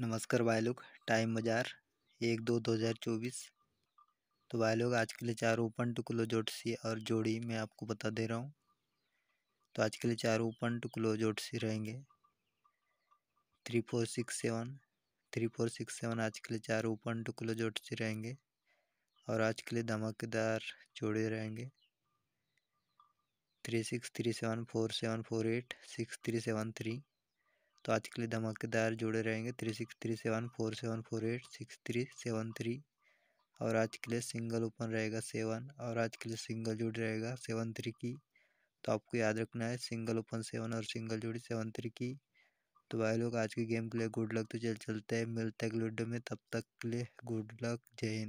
नमस्कार भाई लोग टाइम बाजार एक दो दो हज़ार चौबीस तो भाई लोग आज के लिए चार open to close out C और जोड़ी मैं आपको बता दे रहा हूँ तो आज के लिए चार open to close out C रहेंगे three four six seven three four six seven आज के लिए चार open to close out C रहेंगे और आज के लिए धमाकेदार जोड़े रहेंगे three six three seven four seven four eight six three seven three तो आज के लिए धमाकेदार जुड़े रहेंगे three six three seven four seven four eight six three seven three और आज के लिए सिंगल ओपन रहेगा सेवन और आज के लिए सिंगल जोड़ी रहेगा सेवन थ्री की तो आपको याद रखना है सिंगल ओपन सेवन और सिंगल जुड़ी सेवन थ्री की तो भाई लोग आज के गेम के लिए गुड लक तो चल चलते हैं मिलते हैं अगले वीडियो में तब तक के लिए गुड लक जय हिंद